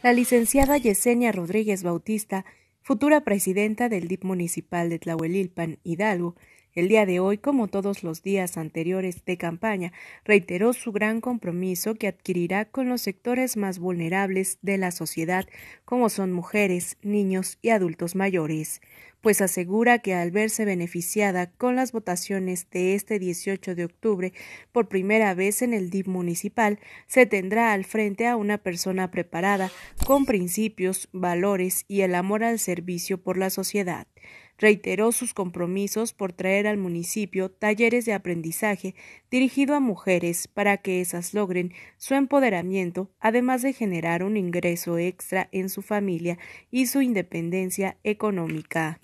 La licenciada Yesenia Rodríguez Bautista, futura presidenta del DIP municipal de Tlahuelilpan, Hidalgo, el día de hoy, como todos los días anteriores de campaña, reiteró su gran compromiso que adquirirá con los sectores más vulnerables de la sociedad, como son mujeres, niños y adultos mayores, pues asegura que al verse beneficiada con las votaciones de este 18 de octubre por primera vez en el DIP municipal, se tendrá al frente a una persona preparada, con principios, valores y el amor al servicio por la sociedad. Reiteró sus compromisos por traer al municipio talleres de aprendizaje dirigido a mujeres para que esas logren su empoderamiento, además de generar un ingreso extra en su familia y su independencia económica.